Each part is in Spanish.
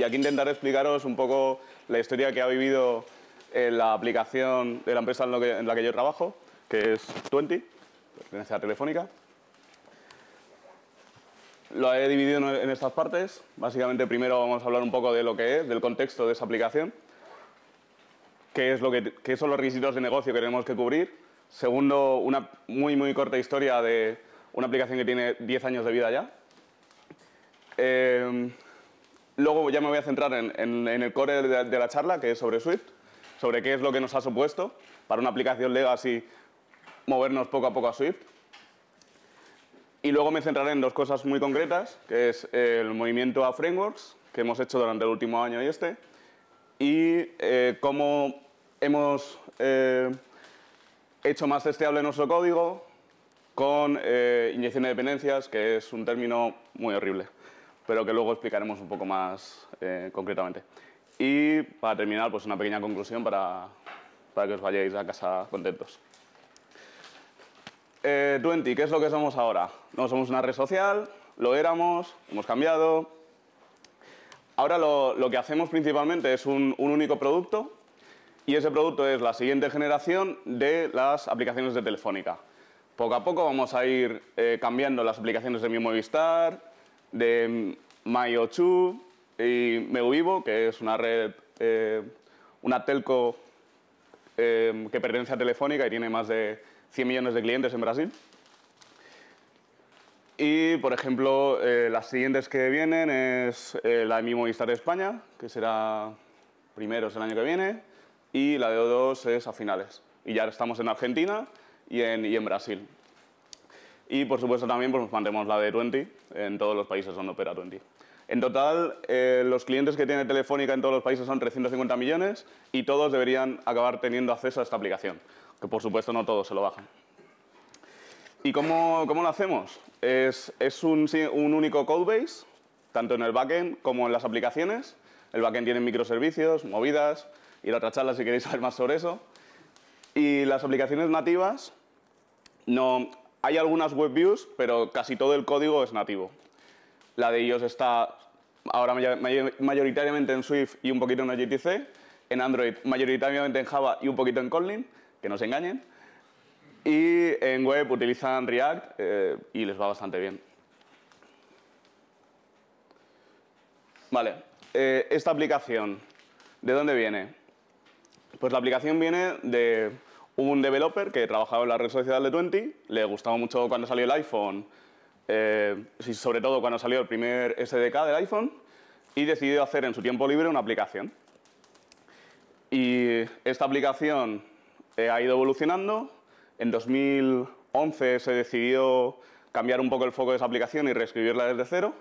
Y aquí intentaré explicaros un poco la historia que ha vivido eh, la aplicación de la empresa en, la que yo trabajo, que es Twenty, pertenece a Telefónica. Lo he dividido en estas partes. Básicamente, primero vamos a hablar un poco de lo que es, del contexto de esa aplicación, qué, es lo que, son los requisitos de negocio que tenemos que cubrir. Segundo, una muy, muy corta historia de una aplicación que tiene 10 años de vida ya. Eh, Luego ya me voy a centrar en, el core de, la charla, que es sobre Swift, sobre qué es lo que nos ha supuesto para una aplicación legacy movernos poco a poco a Swift. Y luego me centraré en dos cosas muy concretas, que es el movimiento a frameworks que hemos hecho durante el último año y este, y eh, cómo hemos eh, hecho más testeable nuestro código con eh, inyección de dependencias, que es un término muy horrible pero que luego explicaremos un poco más eh, concretamente. Y para terminar, pues una pequeña conclusión para, para que os vayáis a casa contentos. Eh, ¿qué es lo que somos ahora? No somos una red social, lo éramos, hemos cambiado. Ahora lo, que hacemos principalmente es un, un, único producto y ese producto es la siguiente generación de las aplicaciones de Telefónica. Poco a poco vamos a ir eh, cambiando las aplicaciones de mi Movistar, de MyO2 y Vivo que es una red, eh, una telco eh, que pertenece a Telefónica y tiene más de 100 millones de clientes en Brasil. Y, por ejemplo, eh, las siguientes que vienen es la de Mi Movistar de España, que será primeros el año que viene, y la de O2 es a finales. Y ya estamos en Argentina y en Brasil. Y por supuesto también pues, mantenemos la de 20 en todos los países donde opera 20. En total, eh, los clientes que tiene Telefónica en todos los países son 350 millones y todos deberían acabar teniendo acceso a esta aplicación, que por supuesto no todos se lo bajan. ¿Y cómo, cómo lo hacemos? Es, es un, un, único codebase, tanto en el backend como en las aplicaciones. El backend tiene microservicios, movidas, y la otra charla si queréis saber más sobre eso. Y las aplicaciones nativas, no, hay algunas web views, pero casi todo el código es nativo. La de iOS está ahora mayoritariamente en Swift y un poquito en OGTC. en Android mayoritariamente en Java y un poquito en Kotlin, que no se engañen, y en web utilizan React eh, y les va bastante bien. Vale, eh, esta aplicación, ¿de dónde viene? Pues la aplicación viene de un developer que trabajaba en la red social de 20, le gustaba mucho cuando salió el iPhone, eh, sobre todo cuando salió el primer SDK del iPhone, y decidió hacer en su tiempo libre una aplicación. Y esta aplicación eh, ha ido evolucionando. En 2011 se decidió cambiar un poco el foco de esa aplicación y reescribirla desde cero.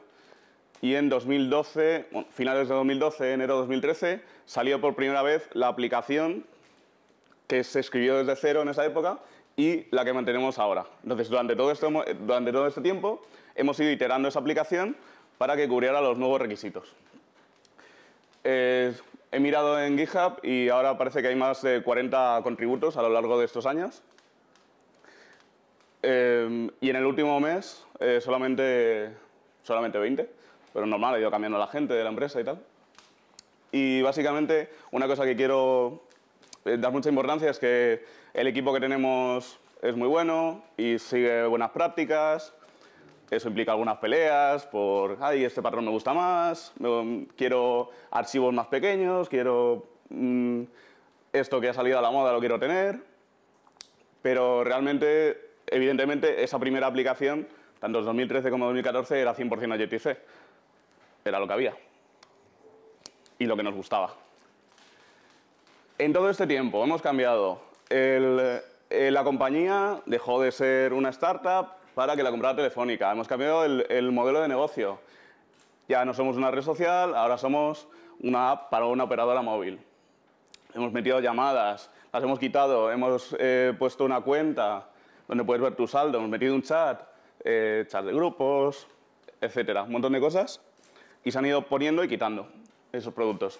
Y en 2012, finales de 2012, enero de 2013, salió por primera vez la aplicación que se escribió desde cero en esa época y la que mantenemos ahora. Entonces, durante todo, este, durante todo este tiempo hemos ido iterando esa aplicación para que cubriera los nuevos requisitos. Eh, he mirado en GitHub y ahora parece que hay más de 40 contributos a lo largo de estos años. Eh, y en el último mes eh, solamente, solamente 20, pero normal, ha ido cambiando la gente de la empresa y tal. Y básicamente una cosa que quiero eh, dar mucha importancia es que el equipo que tenemos es muy bueno y sigue buenas prácticas. Eso implica algunas peleas por, ay, este patrón me gusta más, quiero archivos más pequeños, quiero mm, esto que ha salido a la moda lo quiero tener. Pero realmente, evidentemente, esa primera aplicación, tanto en 2013 como 2014, era 100% JTC. Era lo que había y lo que nos gustaba. En todo este tiempo hemos cambiado. Eh, la compañía dejó de ser una startup para que la comprara Telefónica. Hemos cambiado el, modelo de negocio. Ya no somos una red social, ahora somos una app para una operadora móvil. Hemos metido llamadas, las hemos quitado, hemos eh, puesto una cuenta donde puedes ver tu saldo, hemos metido un chat, eh, chat de grupos, etcétera, un montón de cosas. Y se han ido poniendo y quitando esos productos.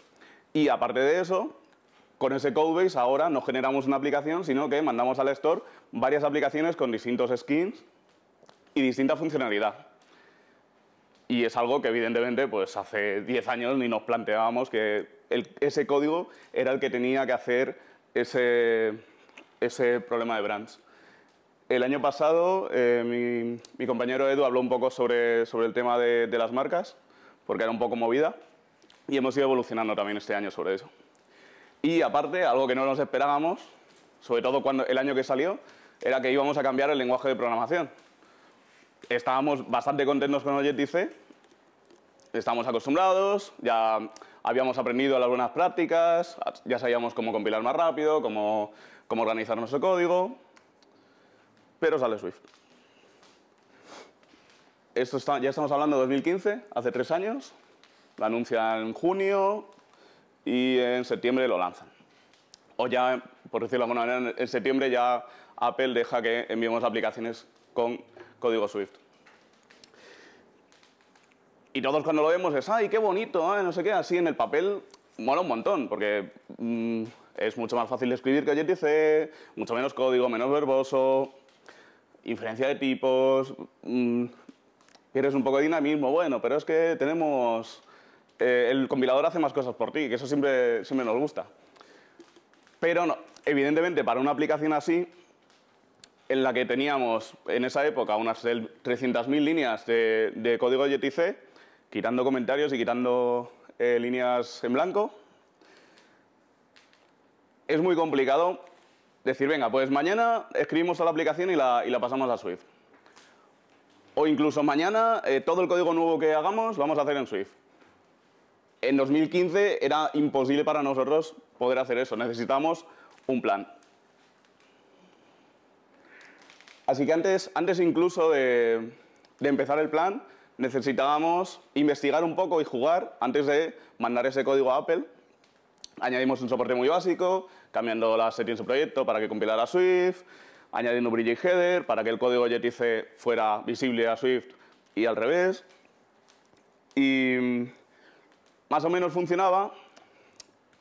Y aparte de eso, con ese codebase ahora no generamos una aplicación, sino que mandamos al store varias aplicaciones con distintos skins y distinta funcionalidad. Y es algo que evidentemente pues hace 10 años ni nos planteábamos que ese código era el que tenía que hacer ese, ese problema de brands. El año pasado eh, mi, compañero Edu habló un poco sobre, sobre el tema de las marcas, porque era un poco movida, y hemos ido evolucionando también este año sobre eso. Y aparte, algo que no nos esperábamos, sobre todo cuando el año que salió, era que íbamos a cambiar el lenguaje de programación. Estábamos bastante contentos con Objective-C, estábamos acostumbrados, ya habíamos aprendido algunas prácticas, ya sabíamos cómo compilar más rápido, cómo, organizar nuestro código, pero sale Swift. Esto ya estamos hablando de 2015, hace tres años, lo anuncian en junio, y en septiembre lo lanzan. O ya, por decirlo de alguna manera, en septiembre ya Apple deja que enviemos aplicaciones con código Swift. Y todos cuando lo vemos es, ¡ay, qué bonito! No sé qué, así en el papel mola un montón, porque mm, es mucho más fácil de escribir que JTC, mucho menos código, menos verboso, inferencia de tipos, mmm, un poco de dinamismo, bueno, pero es que tenemos eh, el compilador hace más cosas por ti, que eso siempre, nos gusta. Pero no, evidentemente para una aplicación así, en la que teníamos en esa época unas 300.000 líneas de, de código JTC, quitando comentarios y quitando eh, líneas en blanco, es muy complicado decir, venga, pues mañana escribimos a la aplicación y la, pasamos a Swift. O incluso mañana eh, todo el código nuevo que hagamos lo vamos a hacer en Swift. En 2015 era imposible para nosotros poder hacer eso, necesitamos un plan. Así que antes, antes incluso de, empezar el plan, necesitábamos investigar un poco y jugar antes de mandar ese código a Apple. Añadimos un soporte muy básico, cambiando la serie en su proyecto para que compilara Swift, añadiendo Bridget Header para que el código JTC fuera visible a Swift y al revés. Y más o menos funcionaba,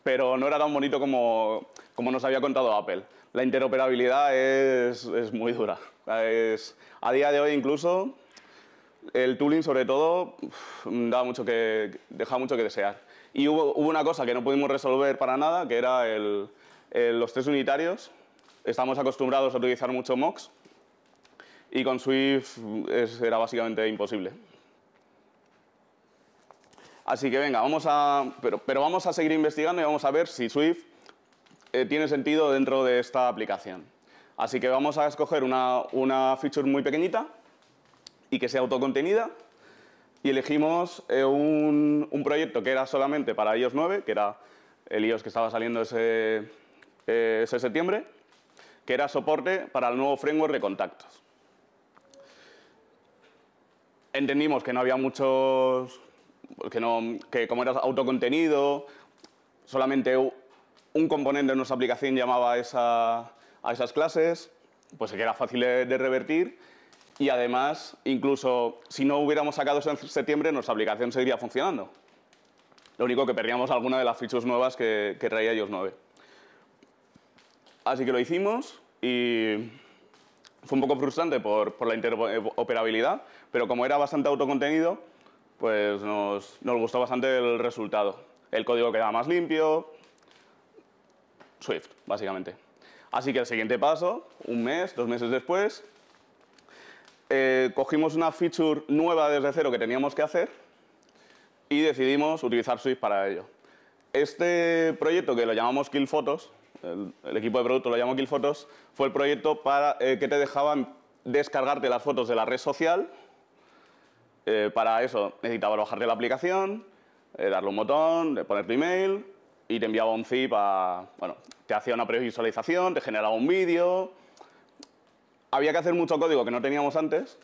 pero no era tan bonito como, como nos había contado Apple. La interoperabilidad es, muy dura. a día de hoy incluso, el tooling sobre todo da mucho que, deja mucho que desear. Y hubo, hubo una cosa que no pudimos resolver para nada, que era los tres unitarios. Estamos acostumbrados a utilizar mucho mocks y con Swift era básicamente imposible. Así que venga, vamos a, pero, pero vamos a seguir investigando y vamos a ver si Swift eh, tiene sentido dentro de esta aplicación. Así que vamos a escoger una, una feature muy pequeñita y que sea autocontenida y elegimos eh, un, proyecto que era solamente para iOS 9, que era el iOS que estaba saliendo eh, ese septiembre, que era soporte para el nuevo framework de contactos. Entendimos que no había muchos pues, que, como era autocontenido, solamente un componente de nuestra aplicación llamaba a, esas clases, pues que era fácil de, revertir y además, incluso si no hubiéramos sacado eso en septiembre, nuestra aplicación seguiría funcionando. Lo único que perdíamos alguna de las features nuevas que, traía iOS 9. Así que lo hicimos y fue un poco frustrante por, por la interoperabilidad, pero como era bastante autocontenido, pues nos, gustó bastante el resultado. El código queda más limpio, Swift, básicamente. Así que el siguiente paso, un mes, dos meses después, eh, cogimos una feature nueva desde cero que teníamos que hacer y decidimos utilizar Swift para ello. Este proyecto que lo llamamos Kill Photos, el, equipo de producto lo llamó Kill Photos, fue el proyecto para, eh, que te dejaban descargarte las fotos de la red social eh, para eso necesitaba bajarte la aplicación, eh, darle un botón, poner tu email y te enviaba un zip Bueno, te hacía una previsualización, te generaba un vídeo... Había que hacer mucho código que no teníamos antes,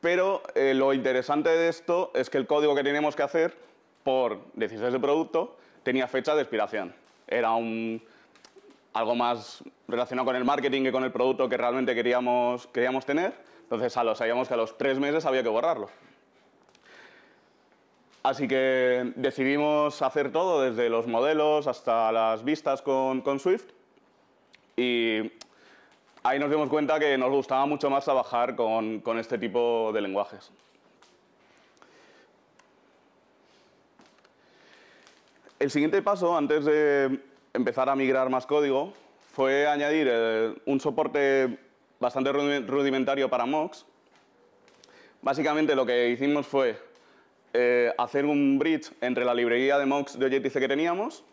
pero eh, lo interesante de esto es que el código que teníamos que hacer por decisiones de producto tenía fecha de expiración. Era algo más relacionado con el marketing que con el producto que realmente queríamos tener entonces sabíamos que a los tres meses había que borrarlo. Así que decidimos hacer todo, desde los modelos hasta las vistas con, Swift. Y ahí nos dimos cuenta que nos gustaba mucho más trabajar con, con este tipo de lenguajes. El siguiente paso, antes de empezar a migrar más código, fue añadir eh, un soporte bastante rudimentario para mocks. Básicamente lo que hicimos fue eh, hacer un bridge entre la librería de mocks de OJTC que teníamos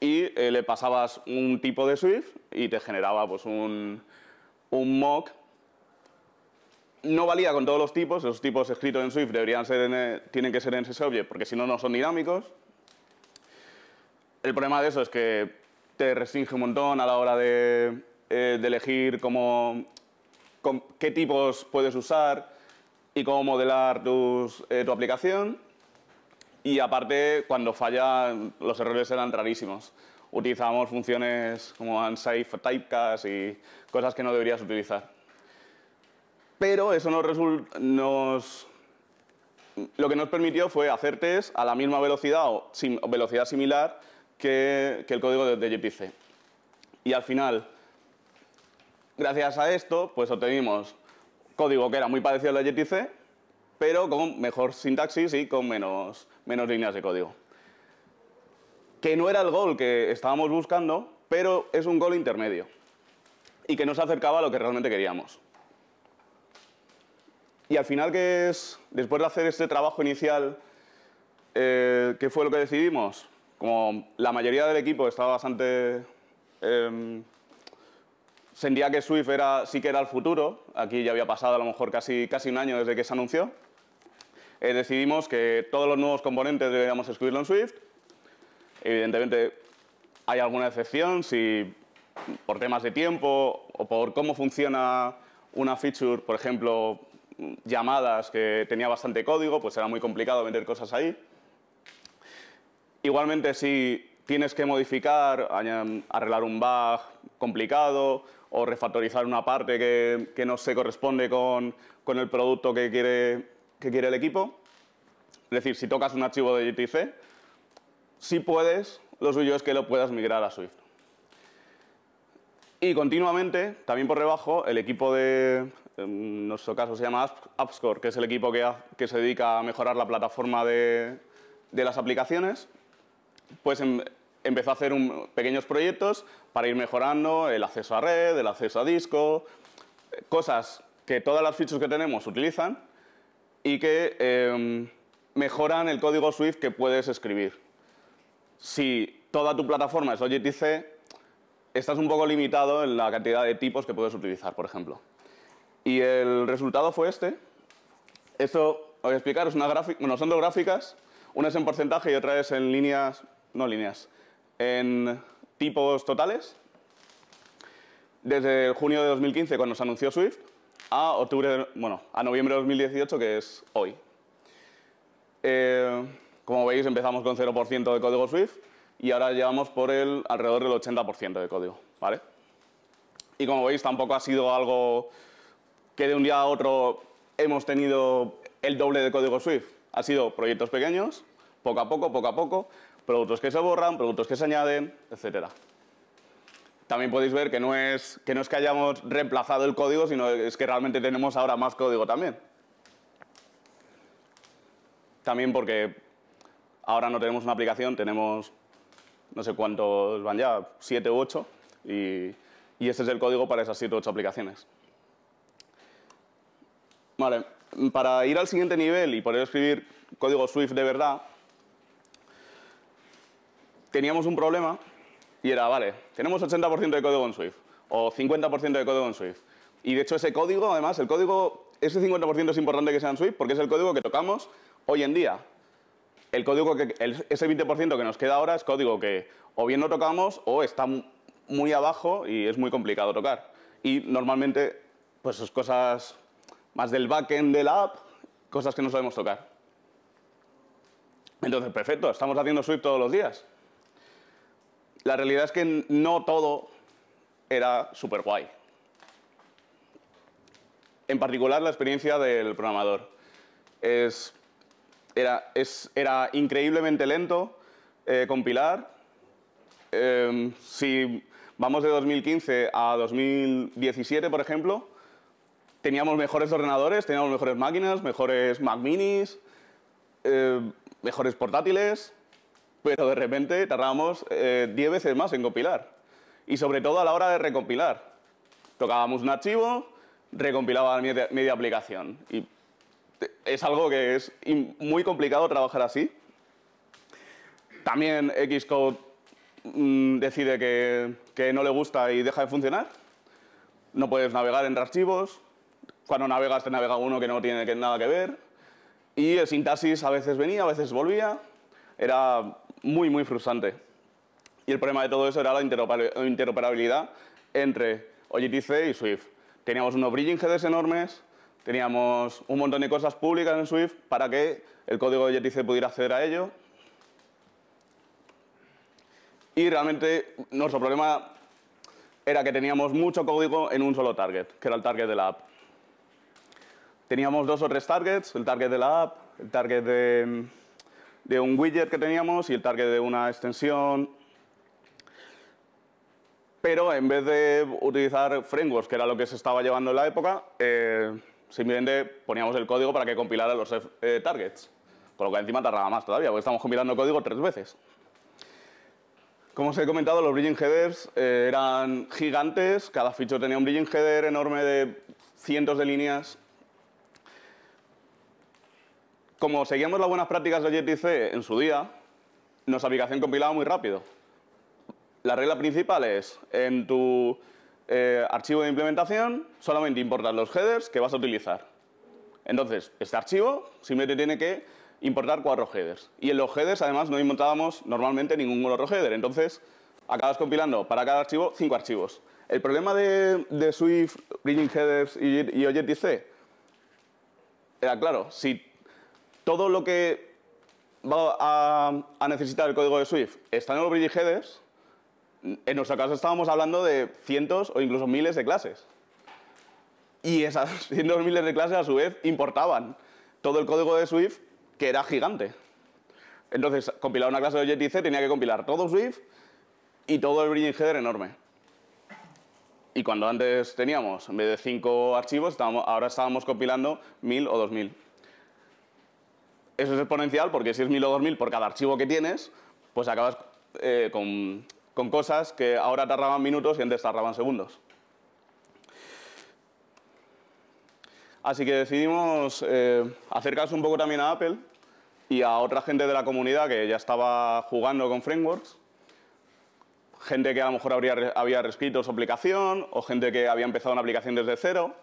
y eh, le pasabas un tipo de Swift y te generaba pues, un, un mock. No valía con todos los tipos, los tipos escritos en Swift deberían ser e, tienen que ser en SSObject porque si no, no son dinámicos. El problema de eso es que te restringe un montón a la hora de, eh, de elegir qué tipos puedes usar y cómo modelar eh, tu aplicación. Y aparte, cuando falla, los errores eran rarísimos. utilizamos funciones como unsafe typecast y cosas que no deberías utilizar. Pero eso nos, nos, lo que nos permitió fue hacer test a la misma velocidad o velocidad similar que, el código de, de JPC. Y al final, Gracias a esto, pues obtenimos código que era muy parecido al de JTC, pero con mejor sintaxis y con menos, menos líneas de código. Que no era el gol que estábamos buscando, pero es un gol intermedio y que nos acercaba a lo que realmente queríamos. Y al final, que es? Después de hacer este trabajo inicial, eh, ¿qué fue lo que decidimos? Como la mayoría del equipo estaba bastante em, sentía que Swift era, sí que era el futuro, aquí ya había pasado a lo mejor casi, casi un año desde que se anunció, eh, decidimos que todos los nuevos componentes deberíamos escribirlo en Swift. Evidentemente hay alguna excepción, si por temas de tiempo o por cómo funciona una feature, por ejemplo, llamadas que tenía bastante código, pues era muy complicado vender cosas ahí. Igualmente, si tienes que modificar, arreglar un bug complicado o refactorizar una parte que, no se corresponde con, el producto que quiere, que quiere el equipo. Es decir, si tocas un archivo de JTC, si puedes, lo suyo es que lo puedas migrar a Swift. Y continuamente, también por debajo, el equipo de, en nuestro caso se llama AppScore, que es el equipo que, se dedica a mejorar la plataforma de, las aplicaciones, pues em, empezó a hacer pequeños proyectos para ir mejorando el acceso a red, el acceso a disco, cosas que todas las features que tenemos utilizan y que em, mejoran el código Swift que puedes escribir. Si toda tu plataforma es OJTC, estás un poco limitado en la cantidad de tipos que puedes utilizar, por ejemplo. Y el resultado fue este. Esto, voy a explicar, es una gráfica, bueno, son dos gráficas, una es en porcentaje y otra es en líneas, no líneas, en tipos totales, desde junio de 2015, cuando se anunció Swift, a, octubre, a noviembre de 2018, que es hoy. Eh, como veis, empezamos con 0% de código Swift y ahora llevamos por el alrededor del 80% de código. ¿vale? Y como veis, tampoco ha sido algo que de un día a otro hemos tenido el doble de código Swift. Ha sido proyectos pequeños, poco a poco, poco a poco, productos que se borran, productos que se añaden, etcétera. También podéis ver que no, es, que hayamos reemplazado el código, sino es que realmente tenemos ahora más código también. También porque ahora no tenemos una aplicación, tenemos no sé cuántos van ya, siete u ocho... y, y este es el código para esas siete u ocho aplicaciones. Vale, para ir al siguiente nivel y poder escribir código Swift de verdad, teníamos un problema y era, vale, tenemos 80% de código en Swift o 50% de código en Swift. Y de hecho ese código, además, el código, ese 50% es importante que sea en Swift porque es el código que tocamos hoy en día. El código que, ese 20% que nos queda ahora es código que o bien no tocamos o está muy abajo y es muy complicado tocar. Y normalmente, pues es cosas más del backend de la app, cosas que no sabemos tocar. Entonces, perfecto, estamos haciendo Swift todos los días. La realidad es que no todo era super guay. En particular, la experiencia del programador. era, increíblemente lento eh, compilar. Em, si vamos de 2015 a 2017, por ejemplo, teníamos mejores ordenadores, teníamos mejores máquinas, mejores Mac minis, eh, mejores portátiles, pero de repente tardábamos 10 eh, veces más en compilar. Y sobre todo a la hora de recompilar. Tocábamos un archivo, recompilaba media, media aplicación. Y es algo que es muy complicado trabajar así. También Xcode mm, decide que, que no le gusta y deja de funcionar. No puedes navegar entre archivos. Cuando navegas te navega uno que no tiene nada que ver. Y el sintaxis a veces venía, a veces volvía. Era muy, muy frustrante. Y el problema de todo eso era la interoperabilidad entre OGTC y Swift. Teníamos unos bridging headers enormes, teníamos un montón de cosas públicas en Swift para que el código de OGTC pudiera acceder a ello. Y realmente nuestro problema era que teníamos mucho código en un solo target, que era el target de la app. Teníamos dos o tres targets, el target de la app, el target de, de un widget que teníamos y el target de una extensión. Pero en vez de utilizar frameworks, que era lo que se estaba llevando en la época, eh, simplemente poníamos el código para que compilara los eh, targets. Con lo que encima tardaba más todavía, porque estamos compilando código tres veces. Como os he comentado, los bridging headers eh, eran gigantes, cada ficho tenía un bridging header enorme de cientos de líneas como seguíamos las buenas prácticas de OJTC en su día, nuestra aplicación compilaba muy rápido. La regla principal es, en tu eh, archivo de implementación, solamente importar los headers que vas a utilizar. Entonces, este archivo simplemente tiene que importar cuatro headers. Y en los headers, además, no importábamos normalmente ningún otro header. Entonces, acabas compilando para cada archivo cinco archivos. El problema de, Swift, Bridging Headers y, OJTC era, claro, si todo lo que va a, necesitar el código de Swift está en los Headers. en nuestro caso estábamos hablando de cientos o incluso miles de clases. Y esas cientos o miles de clases a su vez importaban todo el código de Swift que era gigante. Entonces, compilar una clase de C tenía que compilar todo Swift y todo el Header enorme. Y cuando antes teníamos, en vez de cinco archivos, ahora estábamos compilando mil o dos mil. Eso es exponencial porque si es 1000 o 2000 por cada archivo que tienes, pues acabas eh, con, con, cosas que ahora tardaban minutos y antes tardaban segundos. Así que decidimos eh, acercarse un poco también a Apple y a otra gente de la comunidad que ya estaba jugando con frameworks gente que a lo mejor habría, había reescrito su aplicación o gente que había empezado una aplicación desde cero,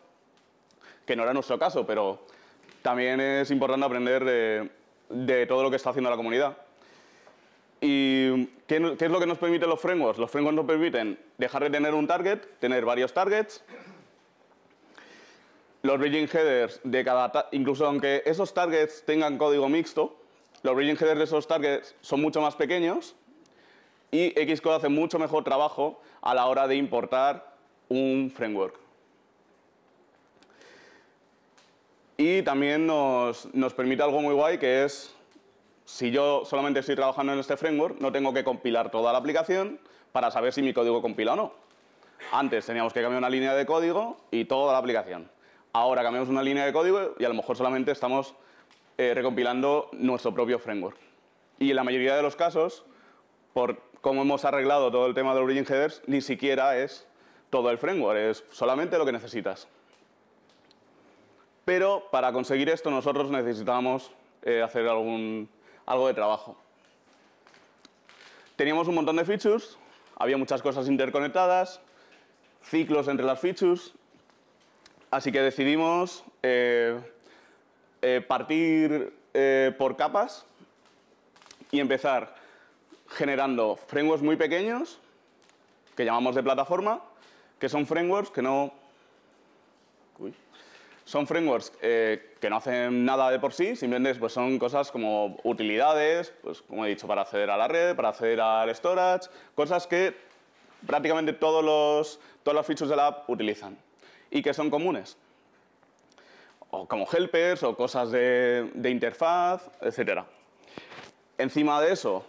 que no era nuestro caso, pero también es importante aprender de, todo lo que está haciendo la comunidad. ¿Y qué, es lo que nos permiten los frameworks? Los frameworks nos permiten dejar de tener un target, tener varios targets, los bridging headers de cada... Incluso aunque esos targets tengan código mixto, los bridging headers de esos targets son mucho más pequeños y Xcode hace mucho mejor trabajo a la hora de importar un framework. y también nos, permite algo muy guay que es, si yo solamente estoy trabajando en este framework, no tengo que compilar toda la aplicación para saber si mi código compila o no. Antes teníamos que cambiar una línea de código y toda la aplicación. Ahora cambiamos una línea de código y a lo mejor solamente estamos eh, recompilando nuestro propio framework. Y en la mayoría de los casos, por cómo hemos arreglado todo el tema de Origin Headers, ni siquiera es todo el framework, es solamente lo que necesitas. Pero para conseguir esto nosotros necesitábamos eh, hacer algún, algo de trabajo. Teníamos un montón de features, había muchas cosas interconectadas, ciclos entre las features, así que decidimos eh, eh, partir por capas y empezar generando frameworks muy pequeños, que llamamos de plataforma, que son frameworks que no son frameworks eh, que no hacen nada de por sí, simplemente pues, son cosas como utilidades, pues, como he dicho, para acceder a la red, para acceder al storage, cosas que prácticamente todos los, features de la app utilizan y que son comunes. O como helpers o cosas de, de interfaz, etc. Encima de eso,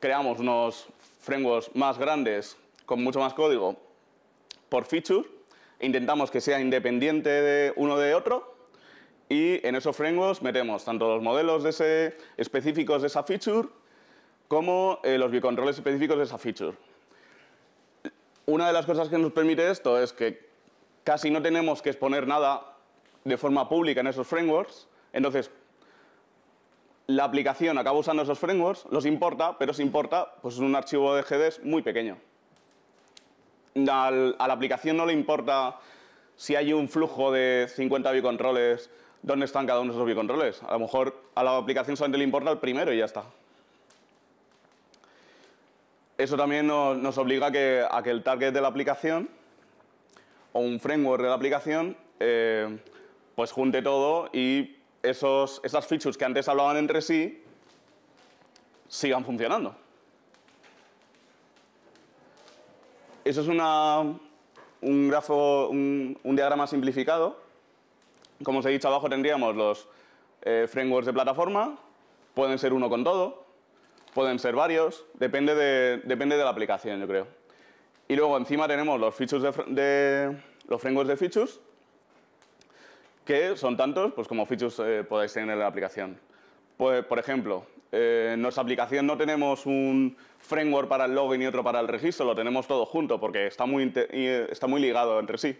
creamos unos frameworks más grandes con mucho más código por feature intentamos que sea independiente de uno de otro y en esos frameworks metemos tanto los modelos específicos de esa feature como eh, los biocontroles específicos de esa feature. Una de las cosas que nos permite esto es que casi no tenemos que exponer nada de forma pública en esos frameworks, entonces la aplicación acaba usando esos frameworks, los importa, pero si importa pues, es un archivo de GDs muy pequeño a la aplicación no le importa si hay un flujo de 50 bicontroles, dónde están cada uno de esos bicontroles. A lo mejor a la aplicación solamente le importa el primero y ya está. Eso también nos obliga a que, el target de la aplicación o un framework de la aplicación eh, pues junte todo y esos, esas features que antes hablaban entre sí sigan funcionando. eso es una, un, grafo, un, diagrama simplificado. Como os he dicho abajo tendríamos los eh, frameworks de plataforma, pueden ser uno con todo, pueden ser varios, depende de, la aplicación yo creo. Y luego encima tenemos los, features de, los frameworks de features, que son tantos pues, como features podéis eh, podáis tener en la aplicación. Pues, por ejemplo, eh, en nuestra aplicación no tenemos un framework para el login y otro para el registro, lo tenemos todo junto porque está muy, eh, está muy ligado entre sí.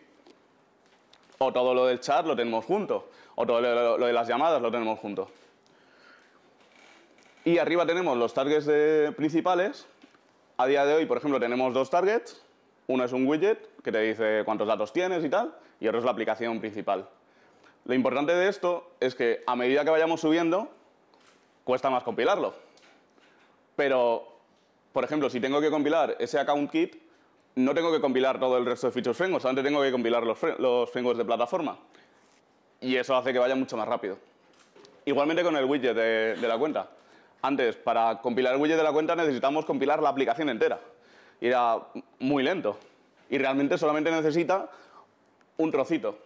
O todo lo del chat lo tenemos junto, o todo lo, de las llamadas lo tenemos junto. Y arriba tenemos los targets principales. A día de hoy, por ejemplo, tenemos dos targets. Uno es un widget que te dice cuántos datos tienes y tal, y otro es la aplicación principal. Lo importante de esto es que a medida que vayamos subiendo, cuesta más compilarlo. Pero, por ejemplo, si tengo que compilar ese account kit, no tengo que compilar todo el resto de features frameworks, antes tengo que compilar los, los frameworks de plataforma. Y eso hace que vaya mucho más rápido. Igualmente con el widget de, de la cuenta. Antes, para compilar el widget de la cuenta necesitamos compilar la aplicación entera. Y era muy lento. Y realmente solamente necesita un trocito.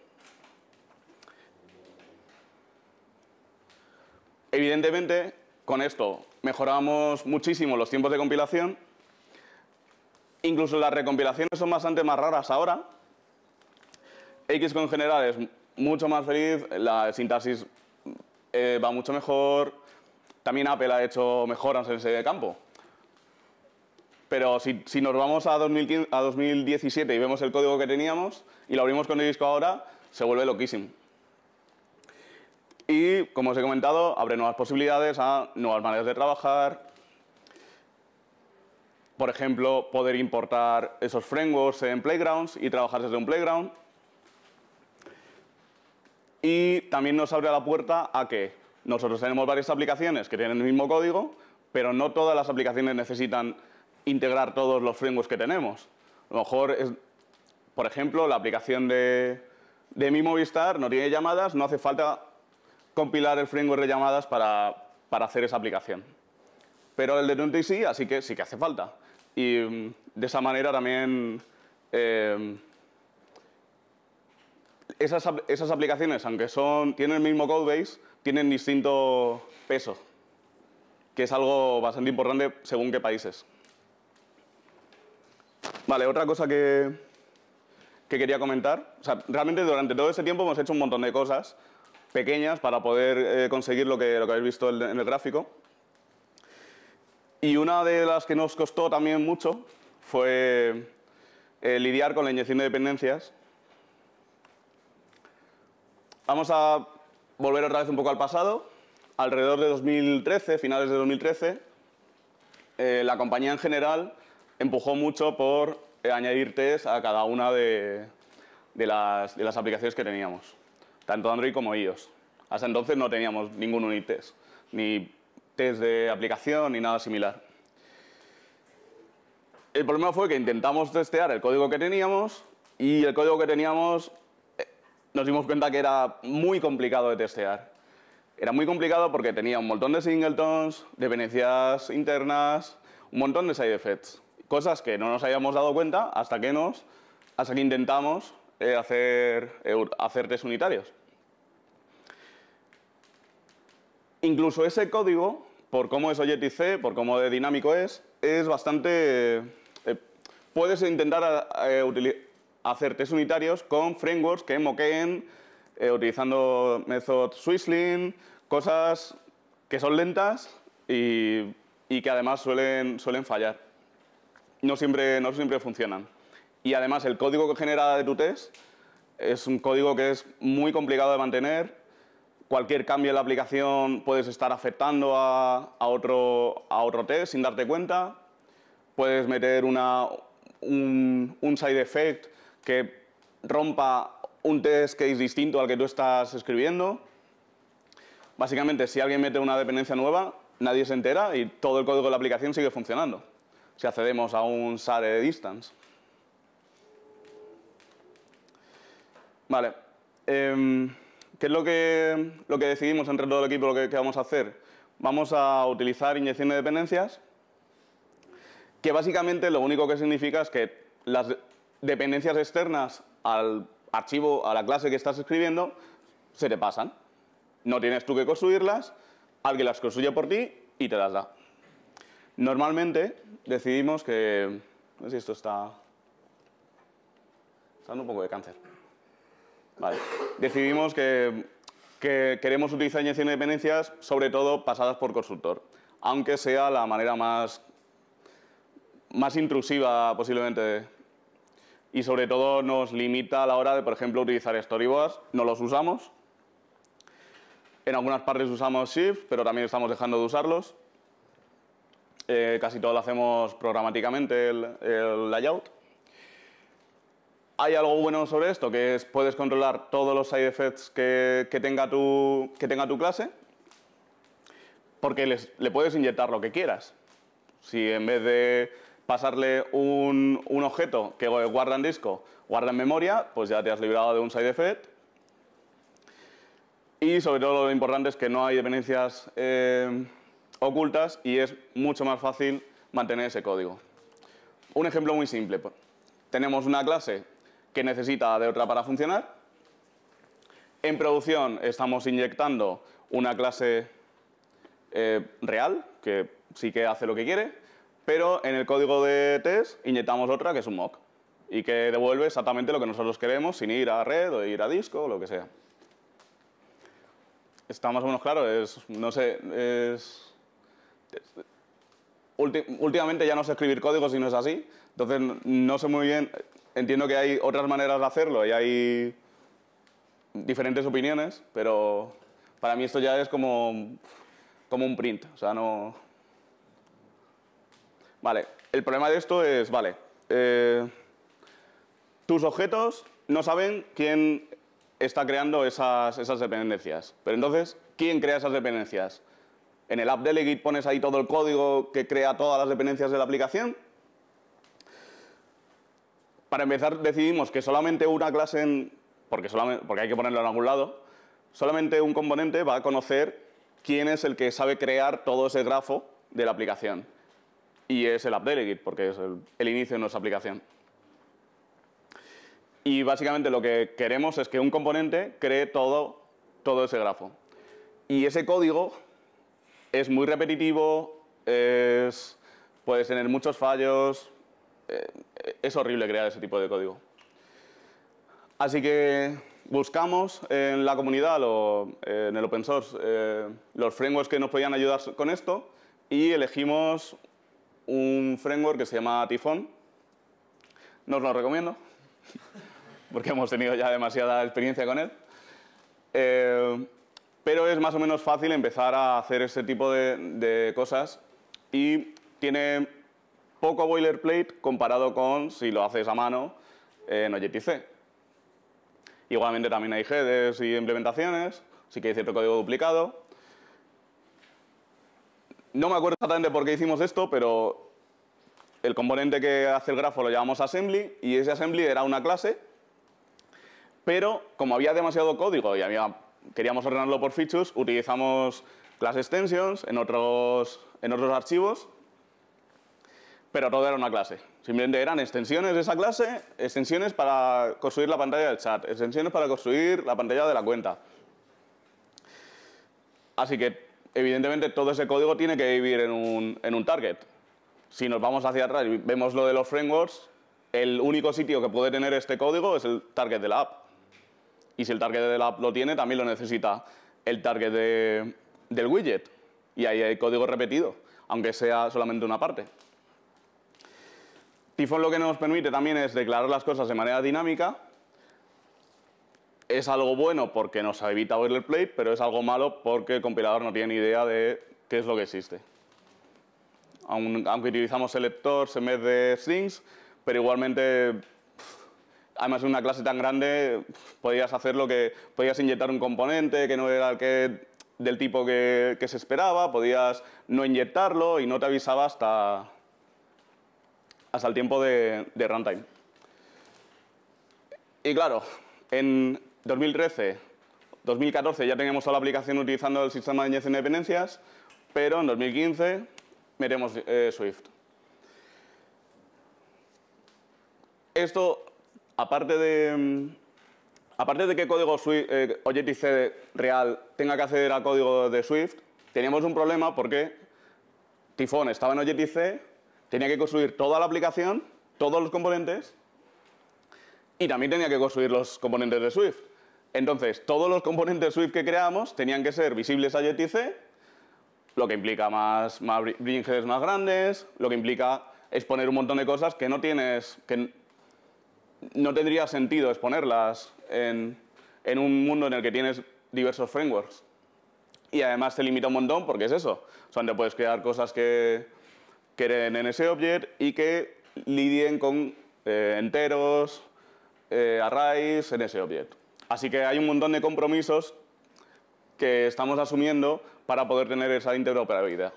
Evidentemente, con esto mejoramos muchísimo los tiempos de compilación. Incluso las recompilaciones son bastante más raras ahora. X con general es mucho más feliz, la sintaxis eh, va mucho mejor. También Apple ha hecho mejoras en ese campo. Pero si, si nos vamos a, a 2017 y vemos el código que teníamos y lo abrimos con el disco ahora, se vuelve loquísimo. Y, como os he comentado, abre nuevas posibilidades a nuevas maneras de trabajar. Por ejemplo, poder importar esos frameworks en Playgrounds y trabajar desde un Playground. Y también nos abre la puerta a que nosotros tenemos varias aplicaciones que tienen el mismo código, pero no todas las aplicaciones necesitan integrar todos los frameworks que tenemos. A lo mejor, es, por ejemplo, la aplicación de, de mi Movistar no tiene llamadas, no hace falta compilar el framework de llamadas para, para hacer esa aplicación. Pero el de Unity sí, así que sí que hace falta. Y mm, de esa manera también em, esas, esas, aplicaciones, aunque son, tienen el mismo codebase, tienen distinto peso, que es algo bastante importante según qué países. Vale, otra cosa que, que quería comentar. realmente durante todo ese tiempo hemos hecho un montón de cosas pequeñas para poder eh, conseguir lo que, lo habéis visto en, el gráfico. Y una de las que nos costó también mucho fue eh, lidiar con la inyección de dependencias. Vamos a volver otra vez un poco al pasado. Alrededor de 2013, finales de 2013, eh, la compañía en general empujó mucho por añadir test a cada una de las aplicaciones que teníamos tanto Android como iOS. Hasta entonces no teníamos ningún unit test, ni test de aplicación, ni nada similar. El problema fue que intentamos testear el código que teníamos y el código que teníamos eh, nos dimos cuenta que era muy complicado de testear. Era muy complicado porque tenía un montón de singletons, dependencias internas, un montón de side effects. Cosas que no nos habíamos dado cuenta hasta que nos, hasta que intentamos eh, hacer, eh, hacer test unitarios. Incluso ese código, por cómo es OJTC, por cómo de dinámico es, es bastante... Eh, puedes intentar hacer test unitarios con frameworks que moqueen utilizando method Swissling, cosas que son lentas y, y que además suelen, suelen fallar. No siempre, no siempre funcionan. Y además el código que genera de tu test es un código que es muy complicado de mantener. Cualquier cambio en la aplicación puedes estar afectando a, otro, a otro test sin darte cuenta. Puedes meter una, un, un side effect que rompa un test que es distinto al que tú estás escribiendo. Básicamente, si alguien mete una dependencia nueva, nadie se entera y todo el código de la aplicación sigue funcionando. Si accedemos a un de distance. Vale. Em, ¿Qué es lo que, decidimos entre todo el equipo lo que, vamos a hacer? Vamos a utilizar inyección de dependencias, que básicamente lo único que significa es que las dependencias externas al archivo, a la clase que estás escribiendo, se te pasan. No tienes tú que construirlas, alguien las construye por ti y te las da. Normalmente decidimos que... No sé si esto está... Está dando un poco de cáncer. Decidimos que, queremos utilizar inyección de dependencias, sobre todo pasadas por constructor. aunque sea la manera más, más intrusiva posiblemente. Y sobre todo nos limita a la hora de, por ejemplo, utilizar storyboards. No los usamos. En algunas partes usamos Shift, pero también estamos dejando de usarlos. Eh, casi todo lo hacemos programáticamente, el layout. Hay algo bueno sobre esto, que es puedes controlar todos los side effects que, tenga, tu, clase, porque le puedes inyectar lo que quieras. Si en vez de pasarle un, objeto que guarda en disco, guarda en memoria, pues ya te has librado de un side effect. Y sobre todo lo importante es que no hay dependencias eh, ocultas y es mucho más fácil mantener ese código. Un ejemplo muy simple. Tenemos una clase que necesita de otra para funcionar. En producción estamos inyectando una clase eh, real, que sí que hace lo que quiere, pero en el código de test inyectamos otra que es un mock y que devuelve exactamente lo que nosotros queremos sin ir a red o ir a disco o lo que sea. Está más o menos claro, no sé, es... Últimamente ya no sé escribir código si no es así, entonces no sé muy bien, entiendo que hay otras maneras de hacerlo y hay diferentes opiniones, pero para mí esto ya es como, como un print, sea, no... Vale, el problema de esto es, vale, eh, tus objetos no saben quién está creando esas, esas dependencias, pero entonces, ¿quién crea esas dependencias? En el app delegate pones ahí todo el código que crea todas las dependencias de la aplicación para empezar, decidimos que solamente una clase, porque, hay que ponerlo en algún lado, solamente un componente va a conocer quién es el que sabe crear todo ese grafo de la aplicación. Y es el AppDelegate, porque es el, inicio de nuestra aplicación. Y básicamente lo que queremos es que un componente cree todo, todo ese grafo. Y ese código es muy repetitivo, es, puede tener muchos fallos, es horrible crear ese tipo de código. Así que buscamos en la comunidad eh, en el open source eh, los frameworks que nos podían ayudar con esto y elegimos un framework que se llama Tifón. No os lo recomiendo, porque hemos tenido ya demasiada experiencia con él. Eh, pero es más o menos fácil empezar a hacer ese tipo de, de cosas y tiene poco boilerplate comparado con si lo haces a mano eh, en OJTC. Igualmente también hay headers y implementaciones, sí que hay cierto código duplicado. No me acuerdo exactamente por qué hicimos esto, pero el componente que hace el grafo lo llamamos assembly y ese assembly era una clase, pero como había demasiado código y queríamos ordenarlo por features, utilizamos class extensions en otros, en otros archivos pero todo era una clase. Simplemente eran extensiones de esa clase, extensiones para construir la pantalla del chat, extensiones para construir la pantalla de la cuenta. Así que, evidentemente, todo ese código tiene que vivir en un, target. Si nos vamos hacia atrás y vemos lo de los frameworks, el único sitio que puede tener este código es el target de la app. Y si el target de la app lo tiene, también lo necesita el target del widget. Y ahí hay código repetido, aunque sea solamente una parte. Tifón lo que nos permite también es declarar las cosas de manera dinámica. Es algo bueno porque nos evita boilerplate, pero es algo malo porque el compilador no tiene idea de qué es lo que existe. Aunque utilizamos selectors en vez de strings, pero igualmente, además de una clase tan grande, podías hacer lo que, podías inyectar un componente que no era el que, del tipo que se esperaba, podías no inyectarlo y no te avisaba hasta, hasta el tiempo de, runtime. Y claro, en 2013, 2014 ya teníamos toda la aplicación utilizando el sistema de inyección dependencias, pero en 2015 metemos eh, Swift. Esto, aparte de, mm, aparte de que código Swift, eh, objective real tenga que acceder al código de Swift, teníamos un problema porque Tifón estaba en objective tenía que construir toda la aplicación, todos los componentes, y también tenía que construir los componentes de Swift. Entonces, todos los componentes Swift que creamos tenían que ser visibles a JTC, lo que implica más, más más grandes, lo que implica exponer un montón de cosas que no tienes, que no tendría sentido exponerlas en, un mundo en el que tienes diversos frameworks. Y además te limita un montón porque es eso. O sea, te puedes crear cosas que, que creen en ese objeto y que lidien con eh, enteros, eh, arrays en ese objeto. Así que hay un montón de compromisos que estamos asumiendo para poder tener esa interoperabilidad.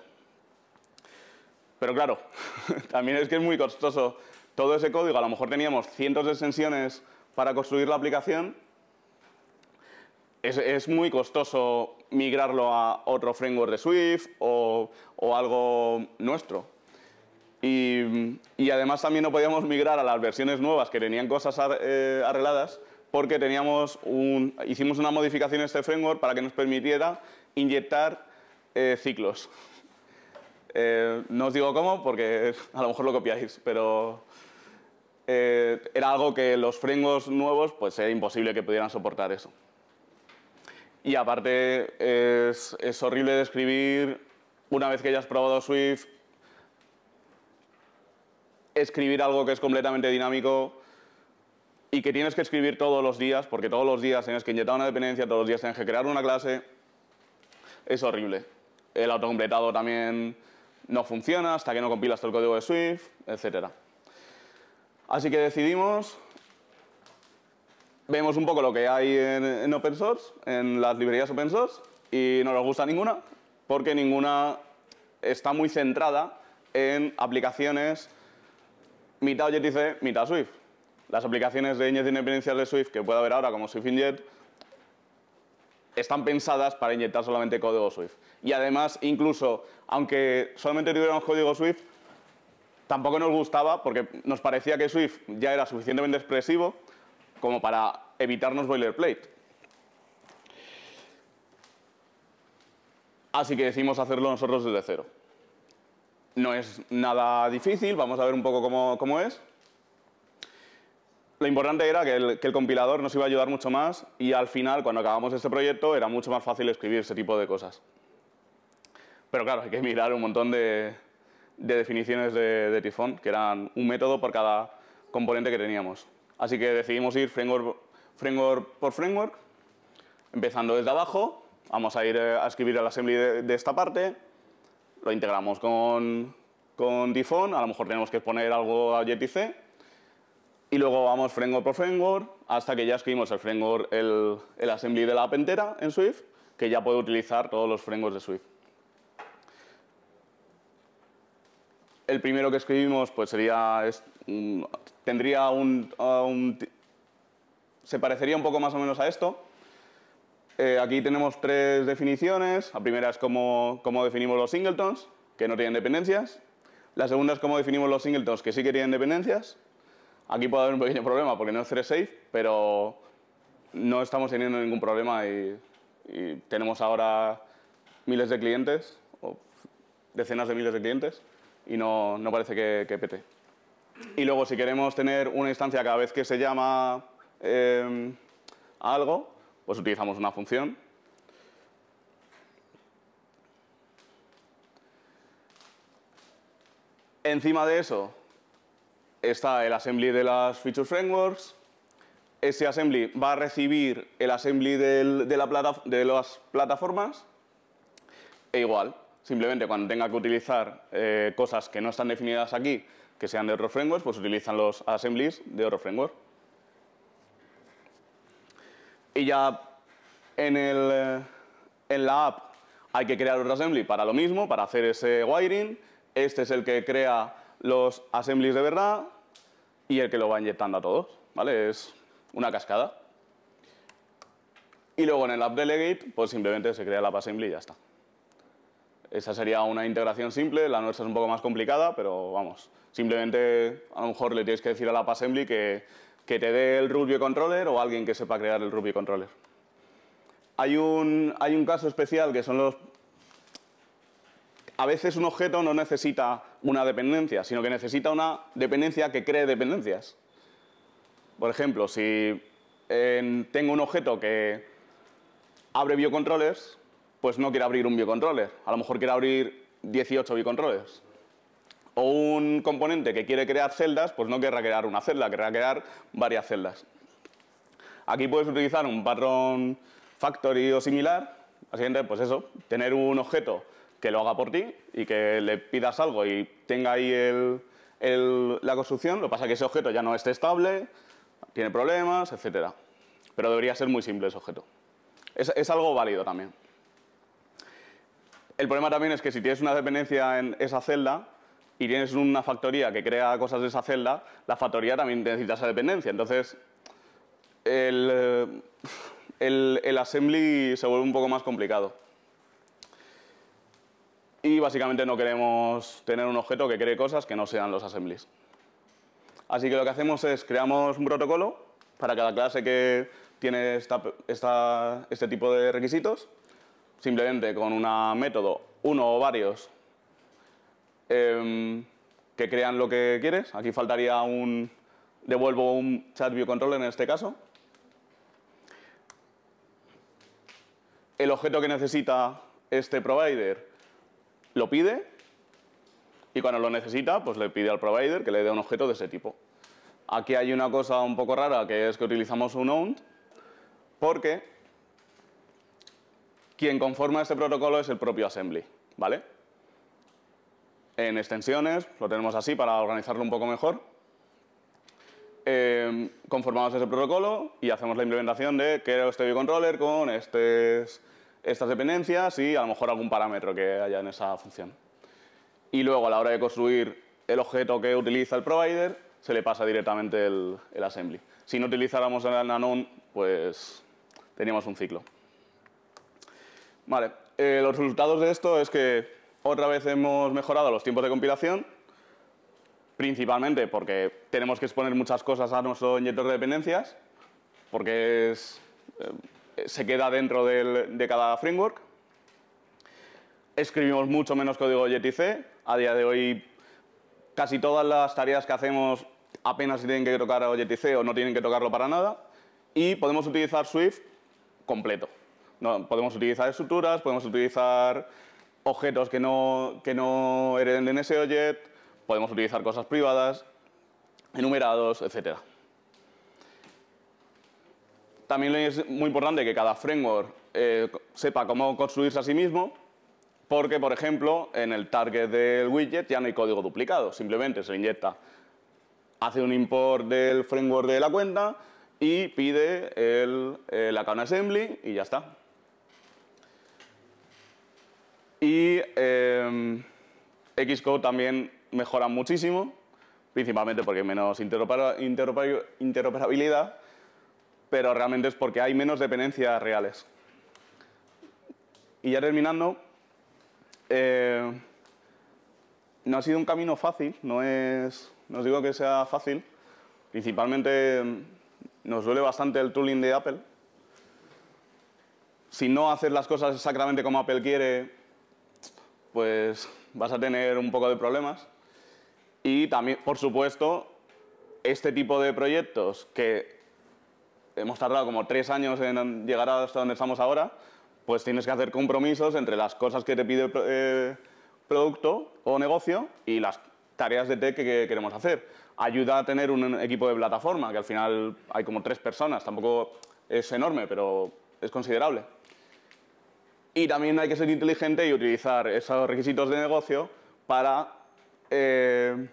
Pero claro, también es que es muy costoso todo ese código. A lo mejor teníamos cientos de extensiones para construir la aplicación. Es, muy costoso migrarlo a otro framework de Swift o algo nuestro. Y, además también no podíamos migrar a las versiones nuevas que tenían cosas eh, arregladas porque teníamos un, hicimos una modificación en este framework para que nos permitiera inyectar eh, ciclos. Eh, no os digo cómo porque a lo mejor lo copiáis, pero era algo que los frameworks nuevos pues era imposible que pudieran soportar eso. Y aparte es, horrible describir, una vez que ya has probado Swift escribir algo que es completamente dinámico y que tienes que escribir todos los días, porque todos los días tienes que inyectar una dependencia, todos los días tienes que crear una clase, es horrible. El autocompletado también no funciona hasta que no compilas todo el código de Swift, etc. Así que decidimos, vemos un poco lo que hay en, open source, en las librerías open source, y no nos gusta ninguna, porque ninguna está muy centrada en aplicaciones mitad OJTC, mitad Swift. Las aplicaciones de inyección independencial de Swift que puede haber ahora, como Swift Inject, están pensadas para inyectar solamente código Swift. Y además, incluso, aunque solamente tuviéramos código Swift, tampoco nos gustaba porque nos parecía que Swift ya era suficientemente expresivo como para evitarnos boilerplate. Así que decidimos hacerlo nosotros desde cero. No es nada difícil, vamos a ver un poco cómo, es. Lo importante era que el, compilador nos iba a ayudar mucho más y al final, cuando acabamos este proyecto, era mucho más fácil escribir ese tipo de cosas. Pero claro, hay que mirar un montón de, definiciones de, de Tifón, que eran un método por cada componente que teníamos. Así que decidimos ir framework, por framework, empezando desde abajo. Vamos a ir eh, a escribir el assembly de esta parte, lo integramos con, con a lo mejor tenemos que poner algo a JTC, y luego vamos framework por framework, hasta que ya escribimos el framework, el, assembly de la pentera en Swift, que ya puede utilizar todos los frameworks de Swift. El primero que escribimos pues sería, mm, tendría un, se parecería un poco más o menos a esto, eh, aquí tenemos tres definiciones. La primera es cómo, cómo definimos los singletons, que no tienen dependencias. La segunda es cómo definimos los singletons, que sí que tienen dependencias. Aquí puede haber un pequeño problema porque no es 3safe, pero no estamos teniendo ningún problema y, tenemos ahora miles de clientes, o decenas de miles de clientes, y no, no parece que, pete. Y luego, si queremos tener una instancia cada vez que se llama eh, algo, pues utilizamos una función Encima de eso está el assembly de las feature frameworks. Ese assembly va a recibir el assembly de, la de, las plataformas. E igual, simplemente cuando tenga que utilizar eh, cosas que no están definidas aquí, que sean de otros frameworks, pues utilizan los assemblies de otros frameworks. Y ya en, el, eh, en la app hay que crear otro assembly para lo mismo, para hacer ese wiring. Este es el que crea los assemblies de verdad y el que lo va inyectando a todos. ¿vale? Es una cascada. Y luego en el app delegate, pues simplemente se crea la assembly y ya está. Esa sería una integración simple, la nuestra es un poco más complicada, pero vamos, simplemente a lo mejor le tienes que decir a la assembly que que te dé el Ruby Controller o alguien que sepa crear el Ruby Controller. Hay un, caso especial que son los... A veces un objeto no necesita una dependencia, sino que necesita una dependencia que cree dependencias. Por ejemplo, si tengo un objeto que abre biocontrollers, pues no quiere abrir un biocontroller. A lo mejor quiere abrir 18 biocontrollers. O un componente que quiere crear celdas, pues no querrá crear una celda, querrá crear varias celdas. Aquí puedes utilizar un patrón factory o similar, siguiente pues eso, tener un objeto que lo haga por ti y que le pidas algo y tenga ahí la construcción, lo que pasa es que ese objeto ya no esté estable, tiene problemas, etcétera. Pero debería ser muy simple ese objeto. es, algo válido también. El problema también es que si tienes una dependencia en esa celda, y tienes una factoría que crea cosas de esa celda, la factoría también necesita esa dependencia. Entonces, eh, el, assembly se vuelve un poco más complicado. Y básicamente no queremos tener un objeto que cree cosas que no sean los assemblies. Así que lo que hacemos es creamos un protocolo para cada clase que tiene este tipo de requisitos, simplemente con un método, uno o varios Em, que crean lo que quieres. Aquí faltaría un, devuelvo un chat view controller en este caso. El objeto que necesita este provider lo pide y cuando lo necesita, pues le pide al provider que le dé un objeto de ese tipo. Aquí hay una cosa un poco rara, que es que utilizamos un OWN, porque quien conforma este protocolo es el propio assembly, ¿vale? En extensiones lo tenemos así para organizarlo un poco mejor. Em, conformamos ese protocolo y hacemos la implementación de que este controller con estas dependencias y a lo mejor algún parámetro que haya en esa función. Y luego a la hora de construir el objeto que utiliza el provider, se le pasa directamente el, assembly. Si no utilizáramos el Nanon, pues teníamos un ciclo. Vale, eh, los resultados de esto es que otra vez hemos mejorado los tiempos de compilación, principalmente porque tenemos que exponer muchas cosas a nuestro inyector de dependencias, porque eh, se queda dentro de cada framework. Escribimos mucho menos código JTC. A día de hoy, casi todas las tareas que hacemos apenas tienen que tocar a JTC o no tienen que tocarlo para nada. Y podemos utilizar Swift completo. No, podemos utilizar estructuras, podemos utilizar objetos que no, que no hereden de ese podemos utilizar cosas privadas, enumerados, etc. También es muy importante que cada framework eh, sepa cómo construirse a sí mismo, porque, por ejemplo, en el target del widget ya no hay código duplicado, simplemente se inyecta. Hace un import del framework de la cuenta y pide el, la la assembly y ya está. Y em, Xcode también mejora muchísimo, principalmente porque hay menos interoperabilidad, pero realmente es porque hay menos dependencias reales. Y ya terminando, eh, no ha sido un camino fácil, no, es, no os digo que sea fácil, principalmente em, nos duele bastante el tooling de Apple. Si no haces las cosas exactamente como Apple quiere, pues vas a tener un poco de problemas. Y también, por supuesto, este tipo de proyectos que hemos tardado como tres años en llegar hasta donde estamos ahora, pues tienes que hacer compromisos entre las cosas que te pide el eh, producto o negocio y las tareas de tech que queremos hacer. Ayuda a tener un equipo de plataforma, que al final hay como tres personas, tampoco es enorme, pero es considerable. Y también hay que ser inteligente y utilizar esos requisitos de negocio para eh,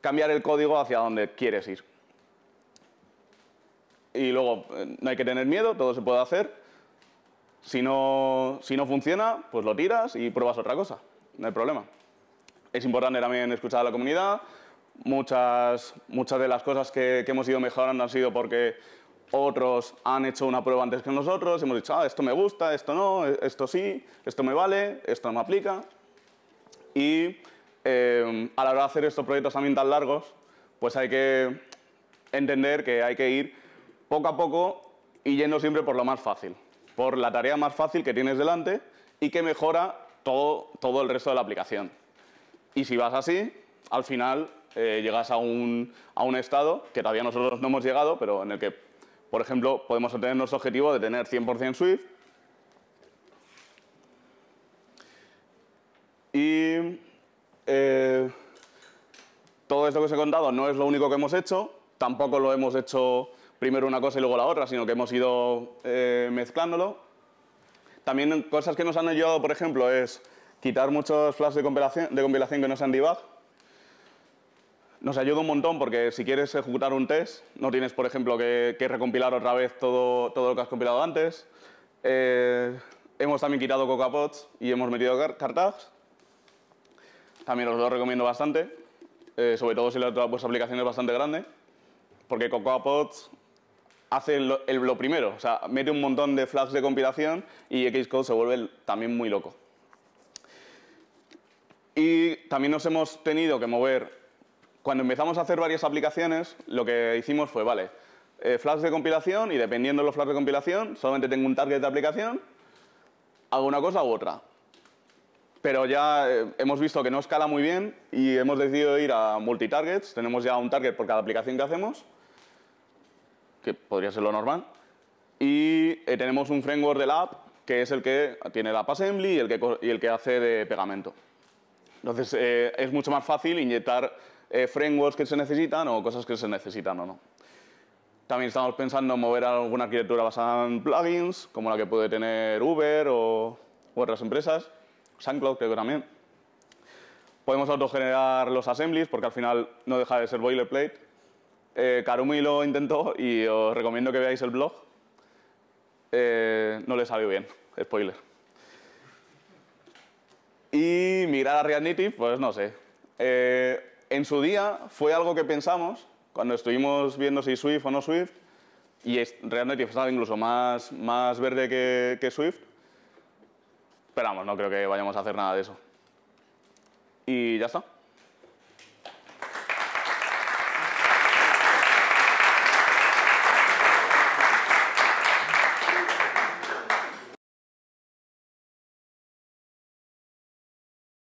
cambiar el código hacia donde quieres ir. Y luego, eh, no hay que tener miedo, todo se puede hacer. Si no, si no funciona, pues lo tiras y pruebas otra cosa, no hay problema. Es importante también escuchar a la comunidad. Muchas, muchas de las cosas que, que hemos ido mejorando han sido porque otros han hecho una prueba antes que nosotros, hemos dicho, ah, esto me gusta, esto no, esto sí, esto me vale, esto no me aplica. Y eh, a la hora de hacer estos proyectos también tan largos, pues hay que entender que hay que ir poco a poco y yendo siempre por lo más fácil, por la tarea más fácil que tienes delante y que mejora todo, todo el resto de la aplicación. Y si vas así, al final eh, llegas a un, a un estado que todavía nosotros no hemos llegado, pero en el que por ejemplo, podemos obtener nuestro objetivo de tener 100% Swift. Y eh, todo esto que os he contado no es lo único que hemos hecho, tampoco lo hemos hecho primero una cosa y luego la otra, sino que hemos ido eh, mezclándolo. También cosas que nos han ayudado, por ejemplo, es quitar muchos flash de compilación, de compilación que no sean debug, nos ayuda un montón porque si quieres ejecutar un test, no tienes, por ejemplo, que, recompilar otra vez todo, lo que has compilado antes. Eh, hemos también quitado CocaPods y hemos metido CarTags. También os lo recomiendo bastante, eh, sobre todo si la vuestra aplicación es bastante grande, porque CocoaPods hace lo, el, lo primero, o sea, mete un montón de flags de compilación y Xcode se vuelve también muy loco. Y también nos hemos tenido que mover cuando empezamos a hacer varias aplicaciones, lo que hicimos fue, vale, eh, flash de compilación y dependiendo de los flash de compilación, solamente tengo un target de aplicación, hago una cosa u otra. Pero ya eh, hemos visto que no escala muy bien y hemos decidido ir a multi-targets, Tenemos ya un target por cada aplicación que hacemos, que podría ser lo normal. Y eh, tenemos un framework de la app que es el que tiene la assembly y el que, y el que hace de pegamento. Entonces es mucho más fácil inyectar eh, frameworks que se necesitan o cosas que se necesitan o no. También estamos pensando en mover alguna arquitectura basada en plugins, como la que puede tener Uber o otras empresas, SoundCloud creo que también. Podemos autogenerar los assemblies, porque al final no deja de ser boilerplate. Eh, Karumi lo intentó y os recomiendo que veáis el blog. Eh, no le salió bien, spoiler. Y mirar a React Native, pues no sé en su día fue algo que pensamos cuando estuvimos viendo si Swift o no Swift, y es, realmente estaba incluso más, más verde que, que Swift, Esperamos, no creo que vayamos a hacer nada de eso. Y ya está.